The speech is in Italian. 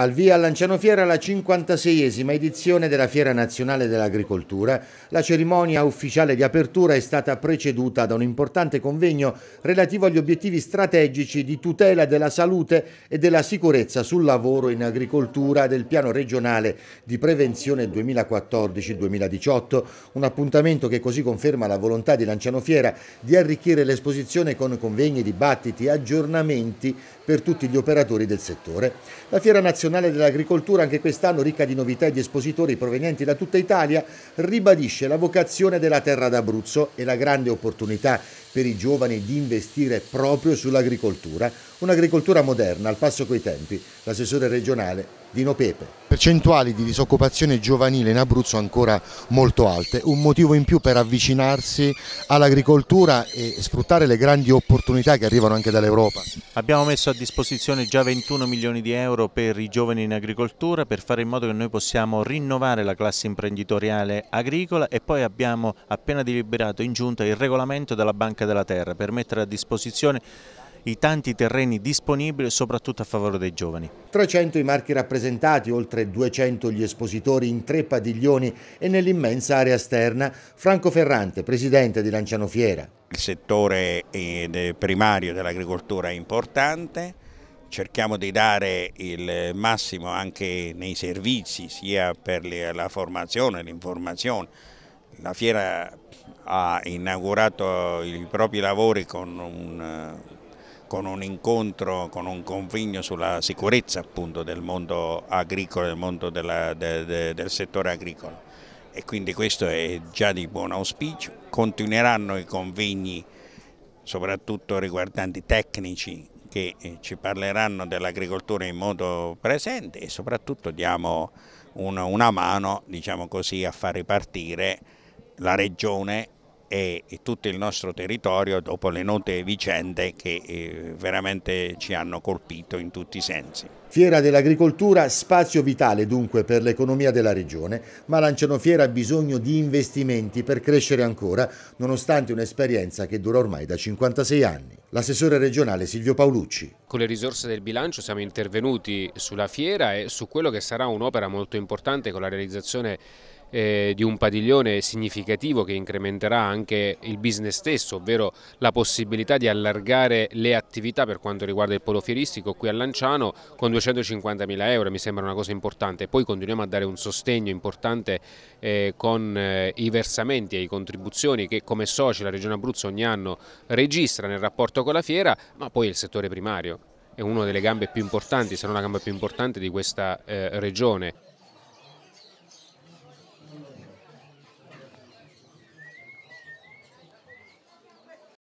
Al via Lanciano Fiera la 56esima edizione della Fiera Nazionale dell'Agricoltura. La cerimonia ufficiale di apertura è stata preceduta da un importante convegno relativo agli obiettivi strategici di tutela della salute e della sicurezza sul lavoro in agricoltura del piano regionale di prevenzione 2014-2018. Un appuntamento che così conferma la volontà di Lanciano Fiera di arricchire l'esposizione con convegni, dibattiti, e aggiornamenti per tutti gli operatori del settore. La Fiera Nazionale Nazionale dell'Agricoltura, anche quest'anno ricca di novità e di espositori provenienti da tutta Italia, ribadisce la vocazione della terra d'Abruzzo e la grande opportunità per i giovani di investire proprio sull'agricoltura, un'agricoltura moderna al passo coi tempi, l'assessore regionale Dino Pepe percentuali di disoccupazione giovanile in Abruzzo ancora molto alte, un motivo in più per avvicinarsi all'agricoltura e sfruttare le grandi opportunità che arrivano anche dall'Europa. Abbiamo messo a disposizione già 21 milioni di euro per i giovani in agricoltura per fare in modo che noi possiamo rinnovare la classe imprenditoriale agricola e poi abbiamo appena deliberato in giunta il regolamento della Banca della Terra per mettere a disposizione i tanti terreni disponibili soprattutto a favore dei giovani. 300 i marchi rappresentati, oltre 200 gli espositori in tre padiglioni e nell'immensa area esterna. Franco Ferrante, presidente di Lanciano Fiera. Il settore eh, primario dell'agricoltura è importante, cerchiamo di dare il massimo anche nei servizi, sia per la formazione, l'informazione. La fiera ha inaugurato i propri lavori con un con un incontro, con un convegno sulla sicurezza appunto del mondo agricolo, del mondo della, de, de, del settore agricolo e quindi questo è già di buon auspicio. Continueranno i convegni soprattutto riguardanti tecnici che eh, ci parleranno dell'agricoltura in modo presente e soprattutto diamo una, una mano diciamo così, a far ripartire la regione e, tutto il nostro territorio dopo le note vicende che eh, veramente ci hanno colpito in tutti i sensi. Fiera dell'agricoltura, spazio vitale dunque per l'economia della regione, ma Lanciano Fiera ha bisogno di investimenti per crescere ancora, nonostante un'esperienza che dura ormai da 56 anni. L'assessore regionale Silvio Paolucci. Con le risorse del bilancio siamo intervenuti sulla fiera e su quello che sarà un'opera molto importante con la realizzazione eh, di un padiglione significativo che incrementerà anche il business stesso, ovvero la possibilità di allargare le attività per quanto riguarda il polo fieristico qui a Lanciano con 250.000 euro, mi sembra una cosa importante. Poi continuiamo a dare un sostegno importante eh, con eh, i versamenti e i contribuzioni che come soci la Regione Abruzzo ogni anno registra nel rapporto con la fiera, ma poi il settore primario è una delle gambe più importanti, se non la gamba più importante di questa eh, regione.